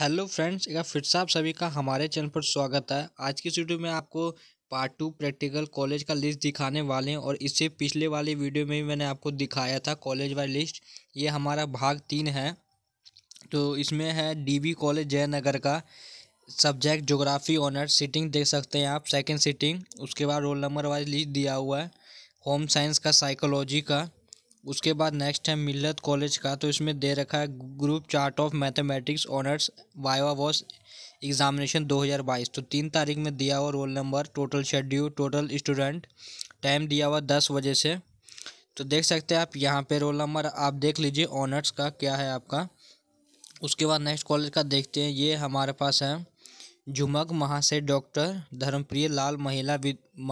hello friends एक फिर से आप सभी का हमारे चैनल पर स्वागत है आज की वीडियो में आपको पार्ट टू प्रैक्टिकल कॉलेज का लिस्ट दिखाने वाले हैं और इससे पिछले वाले वीडियो में भी मैंने आपको दिखाया था कॉलेज वाली लिस्ट ये हमारा भाग तीन है तो इसमें है डीबी कॉलेज जयनगर का सब्जेक्ट जोग्राफ़ी ऑनर्स सीटिंग देख सकते हैं आप सेकेंड सीटिंग उसके बाद रोल नंबर वाइज लिस्ट दिया हुआ है होम साइंस का साइकोलॉजी का उसके बाद नेक्स्ट है मिल्लत कॉलेज का तो इसमें दे रखा है group chart of mathematics honours viva voce examination 2022 तो तीन तारीख में दिया हुआ roll number total schedule total student time दिया हुआ दस बजे से तो देख सकते हैं आप यहाँ पे रोल नंबर आप देख लीजिए ऑनर्स का क्या है आपका उसके बाद नेक्स्ट कॉलेज का देखते हैं ये हमारे पास है झुमक महाशय डॉक्टर धर्मप्रिय लाल महिला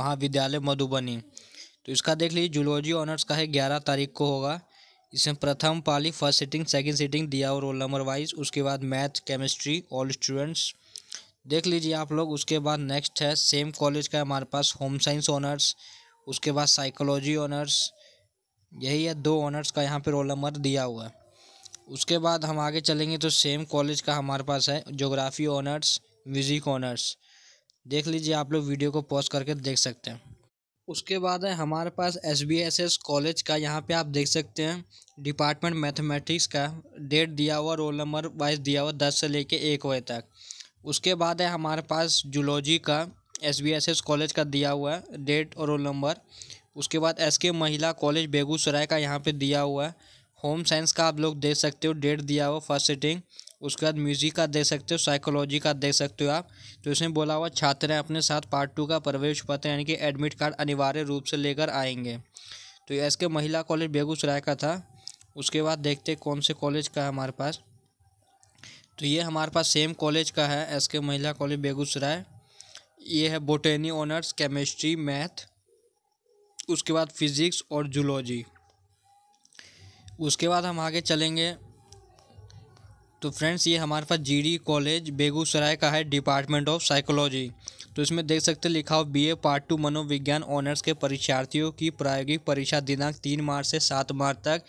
महाविद्यालय मधुबनी तो इसका देख लीजिए जूलॉजी ऑनर्स का है ग्यारह तारीख को होगा इसमें प्रथम पाली फर्स्ट सीटिंग सेकंड सीटिंग दिया और रोल नंबर वाइज उसके बाद मैथ केमिस्ट्री ऑल स्टूडेंट्स देख लीजिए आप लोग उसके बाद नेक्स्ट है सेम कॉलेज का हमारे पास होम साइंस ऑनर्स उसके बाद साइकोलॉजी ऑनर्स यही है दो ऑनर्स का यहाँ पर रोल नंबर दिया हुआ है उसके बाद हम आगे चलेंगे तो सेम कॉलेज का हमारे पास है जोग्राफ़ी ऑनर्स म्यूज़िक ऑनर्स देख लीजिए आप लोग वीडियो को पॉज करके देख सकते हैं उसके बाद है हमारे पास S B S S college का यहाँ पे आप देख सकते हैं डिपार्टमेंट मैथमेटिक्स का डेट दिया हुआ रोल नंबर वाइज दिया हुआ दस से लेके एक बजे तक उसके बाद है हमारे पास जूलॉजी का S B S S college का दिया हुआ है डेट और रोल नंबर उसके बाद एस के महिला कॉलेज बेगूसराय का यहाँ पे दिया हुआ है होम साइंस का आप लोग देख सकते हो डेट दिया हुआ फर्स्ट सिटिंग उसके बाद म्यूजिक का देख सकते हो साइकोलॉजी का देख सकते हो आप तो इसमें बोला हुआ छात्र हैं अपने साथ पार्ट टू का प्रवेश पत्र यानी कि एडमिट कार्ड अनिवार्य रूप से लेकर आएंगे तो एस के महिला कॉलेज बेगूसराय का था उसके बाद देखते कौन से कॉलेज का है हमारे पास तो ये हमारे पास सेम कॉलेज का है एस के महिला कॉलेज बेगूसराय ये है बोटेनी ऑनर्स केमिस्ट्री मैथ उसके बाद फिज़िक्स और जूलॉजी उसके बाद हम आगे चलेंगे तो फ्रेंड्स ये हमारे पास जीडी e कॉलेज बेगूसराय का है डिपार्टमेंट ऑफ साइकोलॉजी तो इसमें देख सकते लिखा हो बीए पार्ट टू मनोविज्ञान ऑनर्स के परीक्षार्थियों की प्रायोगिक परीक्षा दिनांक तीन मार्च से सात मार्च तक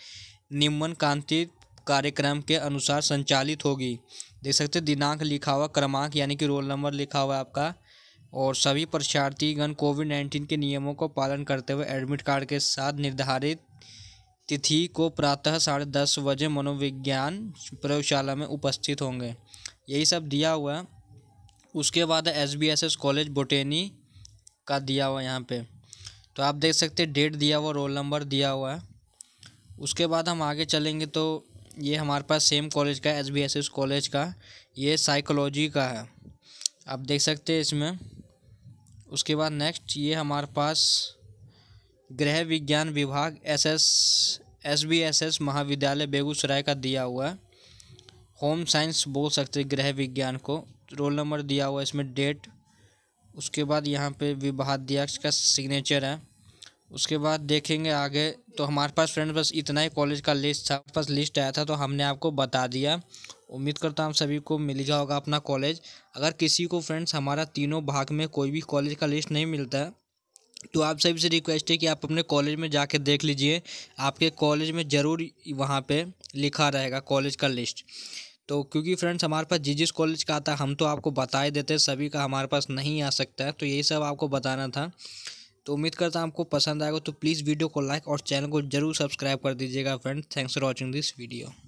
निम्न कांति कार्यक्रम के अनुसार संचालित होगी देख सकते दिनांक लिखा हुआ क्रमांक यानी कि रोल नंबर लिखा हुआ आपका और सभी परीक्षार्थीगण कोविड नाइन्टीन के नियमों का पालन करते हुए एडमिट कार्ड के साथ निर्धारित तिथि को प्रातः साढ़े दस बजे मनोविज्ञान प्रयोगशाला में उपस्थित होंगे यही सब दिया हुआ है उसके बाद S B S S college botany का दिया हुआ यहाँ पे तो आप देख सकते हैं डेट दिया हुआ रोल नंबर दिया हुआ है उसके बाद हम आगे चलेंगे तो ये हमारे पास सेम कॉलेज का S B S S college का ये साइकोलॉजी का है आप देख सकते हैं इसमें उसके बाद नेक्स्ट ये हमारे पास गृह विज्ञान विभाग S S S B S S महाविद्यालय बेगूसराय का दिया हुआ है होम साइंस बोल सकते गृह विज्ञान को रोल नंबर दिया हुआ है इसमें डेट उसके बाद यहाँ पे विभाध्यक्ष का सिग्नेचर है उसके बाद देखेंगे आगे तो हमारे पास फ्रेंड बस इतना ही कॉलेज का लिस्ट था बस लिस्ट आया था तो हमने आपको बता दिया उम्मीद करता हूँ सभी को मिल गया होगा अपना कॉलेज अगर किसी को फ्रेंड्स हमारा तीनों भाग में कोई भी कॉलेज का लिस्ट नहीं मिलता है तो आप सभी से रिक्वेस्ट है कि आप अपने कॉलेज में जाके देख लीजिए आपके कॉलेज में ज़रूर वहाँ पर लिखा रहेगा कॉलेज का लिस्ट तो क्योंकि फ्रेंड्स हमारे पास जिस जिस कॉलेज का आता हम तो आपको बता ही देते हैं सभी का हमारे पास नहीं आ सकता है तो यही सब आपको बताना था तो उम्मीद करता हूँ आपको पसंद आएगा तो प्लीज़ वीडियो को लाइक और चैनल को जरूर सब्सक्राइब कर दीजिएगा friends thanks for watching this video